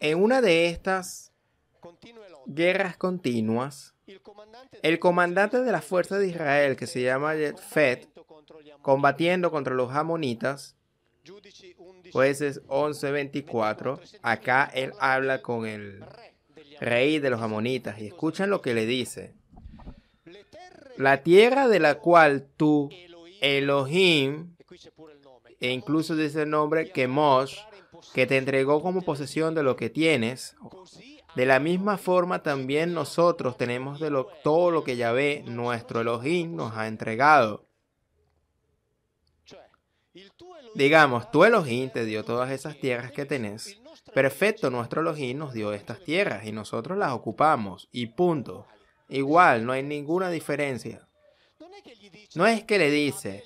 En una de estas guerras continuas, el comandante de la fuerza de Israel, que se llama Fed, combatiendo contra los amonitas, jueces 11:24, acá él habla con el rey de los amonitas y escuchan lo que le dice. La tierra de la cual tú, Elohim, e incluso dice el nombre, Kemosh, que te entregó como posesión de lo que tienes, de la misma forma también nosotros tenemos de lo, todo lo que Yahvé, nuestro Elohim, nos ha entregado. Digamos, tu Elohim te dio todas esas tierras que tenés. Perfecto, nuestro Elohim nos dio estas tierras y nosotros las ocupamos y punto. Igual, no hay ninguna diferencia. No es que le dice,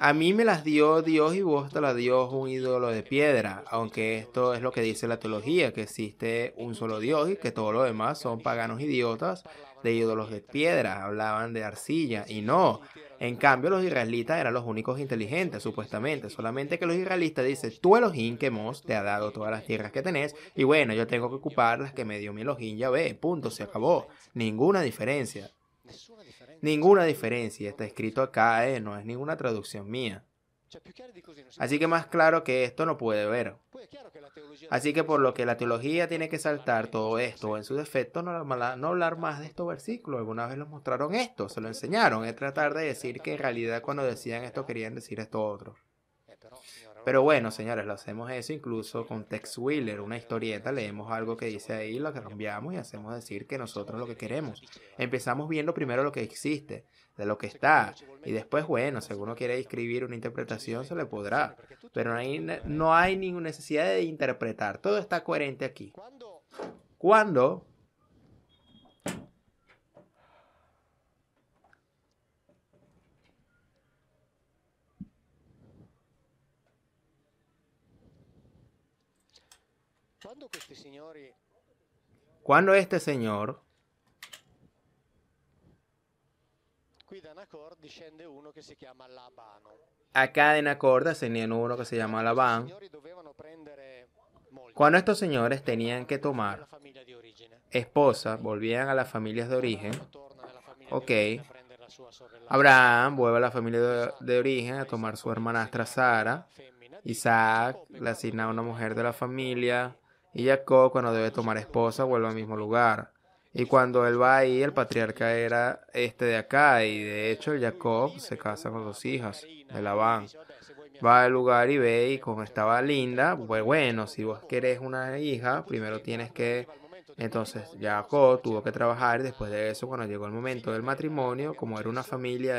a mí me las dio Dios y vos te las dio un ídolo de piedra, aunque esto es lo que dice la teología, que existe un solo Dios y que todos los demás son paganos idiotas de ídolos de piedra, hablaban de arcilla y no. En cambio, los israelitas eran los únicos inteligentes, supuestamente. Solamente que los israelitas dicen, tú Elohim que Mos te ha dado todas las tierras que tenés, y bueno, yo tengo que ocupar las que me dio mi Elohim, ya ve, punto, se acabó. Ninguna diferencia. Ninguna diferencia, está escrito acá, eh, no es ninguna traducción mía. Así que más claro que esto no puede ver. Así que por lo que la teología tiene que saltar todo esto, en su defecto no, hablar más de estos versículos. Alguna vez los mostraron esto, se lo enseñaron, es tratar de decir que en realidad cuando decían esto querían decir esto otro. Pero bueno, señores, lo hacemos eso incluso con Tex Wheeler, una historieta, leemos algo que dice ahí, lo que cambiamos y hacemos decir que nosotros lo que queremos. Empezamos viendo primero lo que existe, de lo que está, y después, bueno, si uno quiere escribir una interpretación, se le podrá. Pero no hay, no hay ninguna necesidad de interpretar, todo está coherente aquí. ¿Cuándo? Este eh, Cuando este señor Acá de Nacor ascendían uno que se llama Labán. Eh, Cuando estos señores tenían que tomar esposa, volvían a las familias de origen. Ok. Abraham vuelve a la familia de, de origen a tomar su hermanastra Sara. Isaac le asigna a una mujer de la familia y Jacob cuando debe tomar esposa vuelve al mismo lugar. Y cuando él va ahí, el patriarca era este de acá, y de hecho Jacob se casa con dos hijas de Labán. Va al lugar y ve, y como estaba linda, pues bueno, si vos querés una hija, primero tienes que... Entonces Jacob tuvo que trabajar, y después de eso, cuando llegó el momento del matrimonio, como era una familia,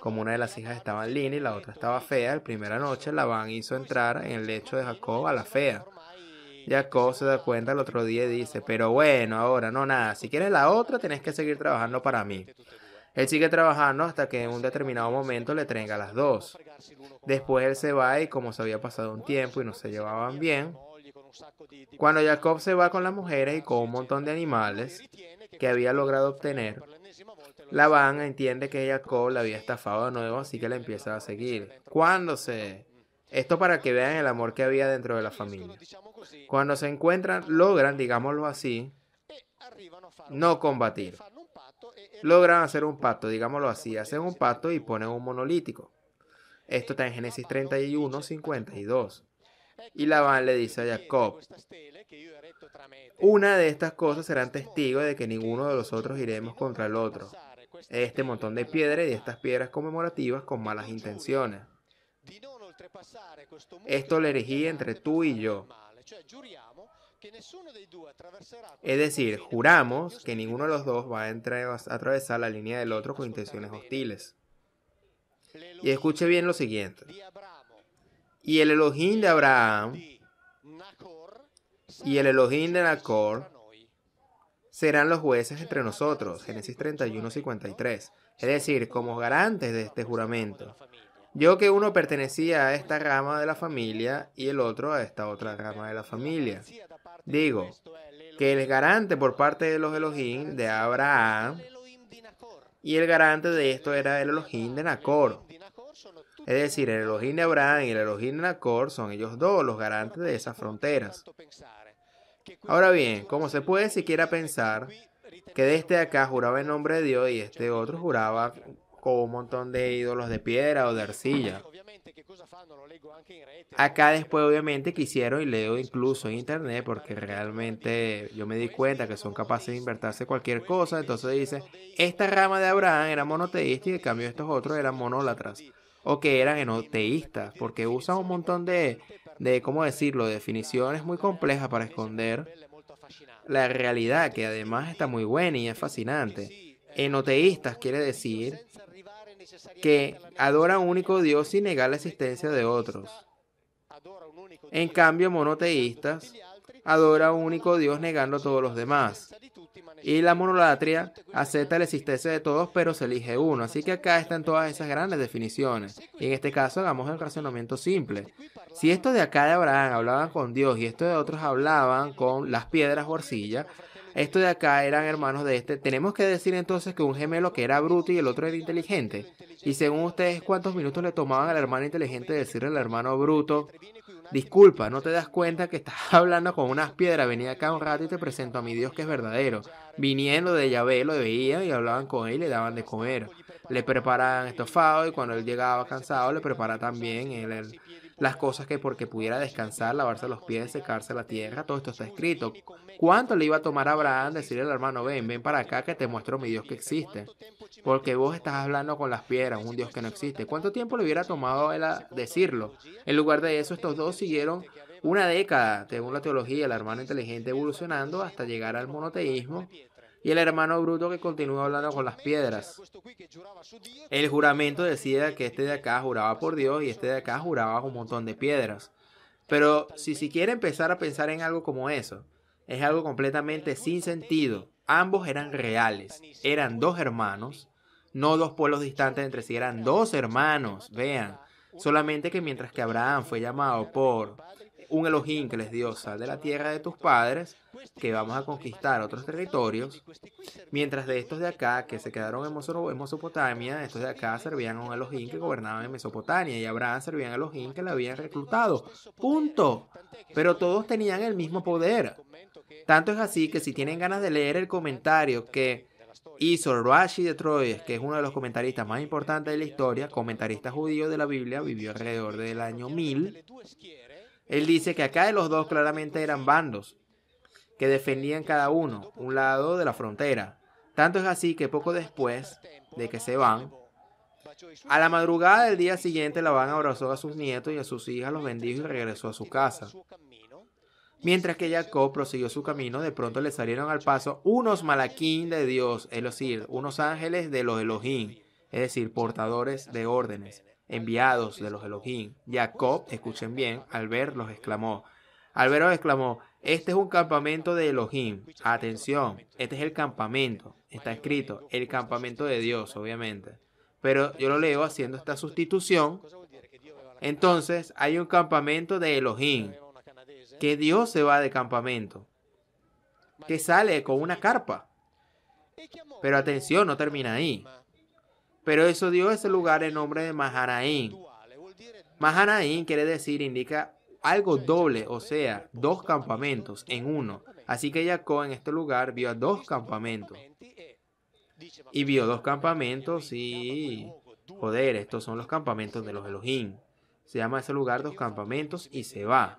como una de las hijas estaba linda y la otra estaba fea, la primera noche Labán hizo entrar en el lecho de Jacob a la fea Jacob se da cuenta el otro día y dice, pero bueno, ahora no nada, si quieres la otra tenés que seguir trabajando para mí. Él sigue trabajando hasta que en un determinado momento le traiga las dos. Después él se va y como se había pasado un tiempo y no se llevaban bien, cuando Jacob se va con las mujeres y con un montón de animales que había logrado obtener, la van entiende que Jacob la había estafado de nuevo, así que la empieza a seguir. ¿Cuándo se... Esto para que vean el amor que había dentro de la familia. Pues Cuando se encuentran, logran, digámoslo así, eh, no combatir. Eh, eh, logran hacer un pacto, digámoslo así, hacen un pacto y ponen un monolítico. Esto está en Génesis 31, 52. Y Labán le dice a Jacob, una de estas cosas serán este testigos de que ninguno de los otros iremos contra el otro. Este montón de piedras y estas piedras conmemorativas con malas intenciones. Esto lo erigí entre tú y yo, es decir, juramos que ninguno de los dos va a, a atravesar la línea del otro con intenciones hostiles. Y escuche bien lo siguiente. Y el Elohim de Abraham y el Elohim de Nacor serán los jueces entre nosotros. Génesis 31, 53. E es decir, como garantes de este juramento, yo que uno pertenecía a esta rama de la familia y el otro a esta otra rama de la familia. Digo, que el garante por parte de los Elohim de Abraham y el garante de esto era el Elohim de Nacor. Es decir, el Elohim de Abraham y el Elohim de Nacor son ellos dos los garantes de esas fronteras. Ahora bien, como se puede siquiera pensar que de este acá juraba el nombre de Dios y este otro juraba o un montón de ídolos de piedra o de arcilla. Acá después obviamente quisieron y leo incluso en internet porque realmente yo me di cuenta que son capaces de inventarse cualquier cosa. Entonces dice, esta rama de Abraham era monoteísta y en cambio estos otros eran monólatras o que eran enoteístas porque usan un montón de, de, ¿cómo decirlo?, definiciones muy complejas para esconder la realidad que además está muy buena y es fascinante. Enoteístas quiere decir que adora a un único Dios sin negar la existencia de otros. En cambio, monoteístas adora a un único Dios negando a todos los demás. Y la monolatria acepta la existencia de todos, pero se elige uno. Así que acá están todas esas grandes definiciones. Y en este caso hagamos el razonamiento simple. Si estos de acá de Abraham hablaban con Dios y estos de otros hablaban con las piedras o arcilla, esto de acá eran hermanos de este. Tenemos que decir entonces que un gemelo que era bruto y el otro era inteligente. Y según ustedes, ¿cuántos minutos le tomaban al hermano inteligente decirle al hermano bruto? Disculpa, no te das cuenta que estás hablando con unas piedras. Venía acá un rato y te presento a mi Dios que es verdadero. Viniendo de Yahvé, lo veían y hablaban con él y le daban de comer. Le preparaban estofado y cuando él llegaba cansado, le preparaban también el las cosas que porque pudiera descansar, lavarse los pies, secarse la tierra, todo esto está escrito. ¿Cuánto le iba a tomar a Abraham decirle al hermano, ven, ven para acá que te muestro mi Dios que existe? Porque vos estás hablando con las piedras, un Dios que no existe. ¿Cuánto tiempo le hubiera tomado él a decirlo? En lugar de eso, estos dos siguieron una década, según la teología, el hermano inteligente evolucionando hasta llegar al monoteísmo y el hermano Bruto que continúa hablando con las piedras. El juramento decía que este de acá juraba por Dios y este de acá juraba un montón de piedras. Pero si se quiere empezar a pensar en algo como eso, es algo completamente sin sentido. Ambos eran reales, eran dos hermanos, no dos pueblos distantes entre sí, eran dos hermanos, vean. Solamente que mientras que Abraham fue llamado por un Elohim que les dio, sal de la tierra de tus padres, que vamos a conquistar otros territorios, mientras de estos de acá, que se quedaron en Mesopotamia, estos de acá servían a un Elohim que gobernaba en Mesopotamia, y Abraham servían a un Elohim que le habían reclutado. Punto. Pero todos tenían el mismo poder. Tanto es así que si tienen ganas de leer el comentario que hizo Rashi de Troyes, que es uno de los comentaristas más importantes de la historia, comentarista judío de la Biblia, vivió alrededor del año 1000, él dice que acá de los dos claramente eran bandos que defendían cada uno un lado de la frontera. Tanto es así que poco después de que se van, a la madrugada del día siguiente van abrazó a sus nietos y a sus hijas, los bendijo y regresó a su casa. Mientras que Jacob prosiguió su camino, de pronto le salieron al paso unos malaquín de Dios, es decir, unos ángeles de los Elohim, es decir, portadores de órdenes enviados de los Elohim. Jacob, escuchen bien, al ver los exclamó. Al exclamó, este es un campamento de Elohim. Atención, este es el campamento. Está escrito, el campamento de Dios, obviamente. Pero yo lo leo haciendo esta sustitución. Entonces, hay un campamento de Elohim. Que Dios se va de campamento. Que sale con una carpa. Pero atención, no termina ahí. Pero eso dio ese lugar el nombre de Mahanaim. Mahanaim quiere decir, indica algo doble, o sea, dos campamentos en uno. Así que Jacob en este lugar vio a dos campamentos. Y vio dos campamentos y... Joder, estos son los campamentos de los Elohim. Se llama ese lugar dos campamentos y se va.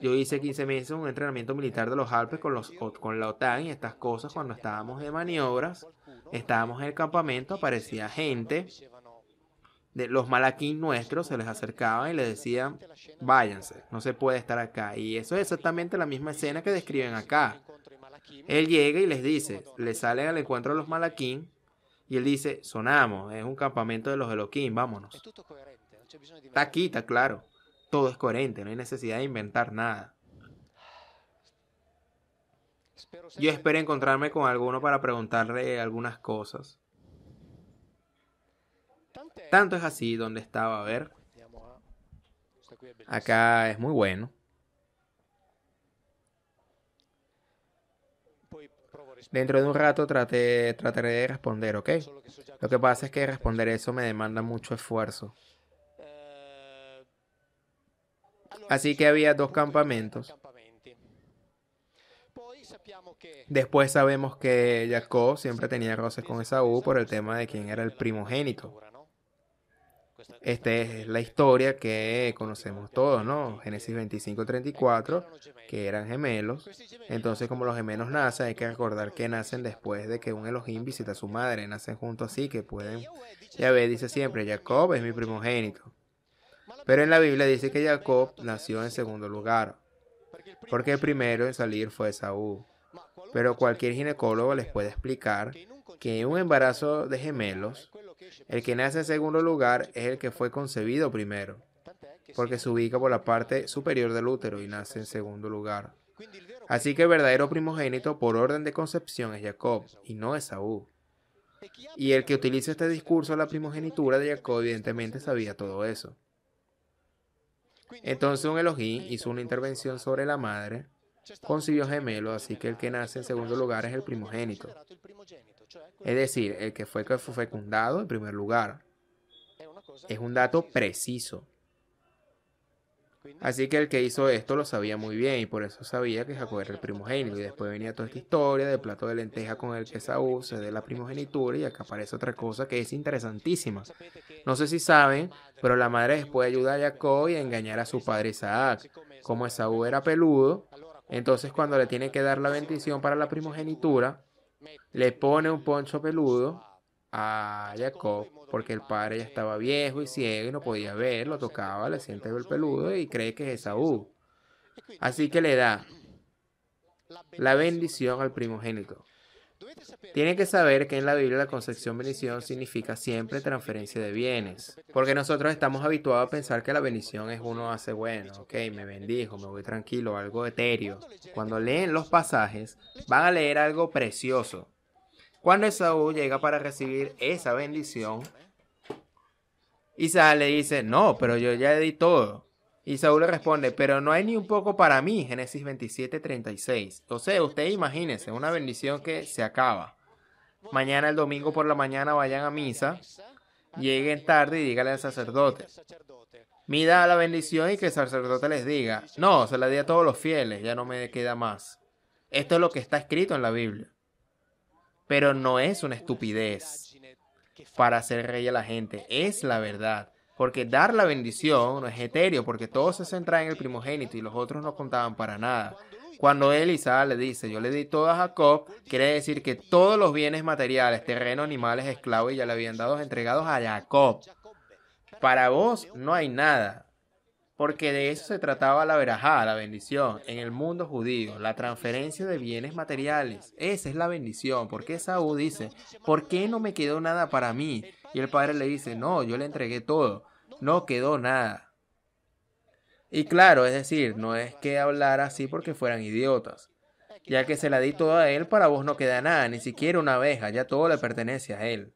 Yo hice 15 meses un entrenamiento militar de los Alpes con, los, con la OTAN y estas cosas cuando estábamos de maniobras. Estábamos en el campamento, aparecía gente, los malaquín nuestros se les acercaban y les decían, váyanse, no se puede estar acá. Y eso es exactamente la misma escena que describen acá. Él llega y les dice, le salen al encuentro de los malaquín y él dice, sonamos, es un campamento de los eloquín, vámonos. Está aquí, está claro. Todo es coherente, no hay necesidad de inventar nada. Yo espero encontrarme con alguno para preguntarle algunas cosas. Tanto es así donde estaba, a ver. Acá es muy bueno. Dentro de un rato trataré de responder, ¿ok? Lo que pasa es que responder eso me demanda mucho esfuerzo. Eh, ah, así que había dos campamentos. Después sabemos que Jacob siempre tenía roces con Esaú por el tema de quién era el primogénito. Esta es la historia que conocemos todos, ¿no? Génesis 25, 34, que eran gemelos. Entonces, como los gemelos nacen, hay que recordar que nacen después de que un Elohim visita a su madre. Nacen juntos así que pueden. Yahvé dice siempre: Jacob es mi primogénito. Pero en la Biblia dice que Jacob nació en segundo lugar, porque el primero en salir fue Esaú pero cualquier ginecólogo les puede explicar que en un embarazo de gemelos, el que nace en segundo lugar es el que fue concebido primero, porque se ubica por la parte superior del útero y nace en segundo lugar. Así que el verdadero primogénito por orden de concepción es Jacob y no Esaú. Y el que utiliza este discurso de la primogenitura de Jacob evidentemente sabía todo eso. Entonces un Elohim hizo una intervención sobre la madre concibió gemelo, así que el que nace en segundo lugar es el primogénito. Es decir, el que fue fecundado en primer lugar. Es un dato preciso. Así que el que hizo esto lo sabía muy bien y por eso sabía que Jacob era el primogénito. Y después venía toda esta historia del plato de lenteja con el que Saúl se dé la primogenitura y acá aparece otra cosa que es interesantísima. No sé si saben, pero la madre después ayuda a Jacob y a engañar a su padre Isaac. Como Esaú era peludo, entonces cuando le tiene que dar la bendición para la primogenitura, le pone un poncho peludo a Jacob, porque el padre ya estaba viejo y ciego y no podía ver, lo tocaba, le siente el peludo y cree que es Esaú. Así que le da la bendición al primogénito. Tiene que saber que en la Biblia la concepción bendición significa siempre transferencia de bienes, porque nosotros estamos habituados a pensar que la bendición es uno hace bueno, ok, me bendijo, me voy tranquilo, algo etéreo. Cuando leen los pasajes, van a leer algo precioso. Cuando Esaú llega para recibir esa bendición, Isaac le dice, no, pero yo ya di todo. Y Saúl le responde, pero no hay ni un poco para mí, Génesis 27, 36. O sea, usted imagínese, una bendición que se acaba. Mañana el domingo por la mañana vayan a misa, lleguen tarde y díganle al sacerdote. Mida la bendición y que el sacerdote les diga, no, se la di a todos los fieles, ya no me queda más. Esto es lo que está escrito en la Biblia. Pero no es una estupidez para hacer rey a la gente, es la verdad. Porque dar la bendición no es etéreo, porque todo se centra en el primogénito y los otros no contaban para nada. Cuando él le dice, yo le di todo a Jacob, quiere decir que todos los bienes materiales, terreno, animales, esclavos, ya le habían dado entregados a Jacob. Para vos no hay nada, porque de eso se trataba la verajá, la bendición, en el mundo judío, la transferencia de bienes materiales. Esa es la bendición, porque Saúl dice, ¿por qué no me quedó nada para mí? Y el padre le dice, no, yo le entregué todo no quedó nada. Y claro, es decir, no es que hablar así porque fueran idiotas, ya que se la di toda a él, para vos no queda nada, ni siquiera una abeja, ya todo le pertenece a él.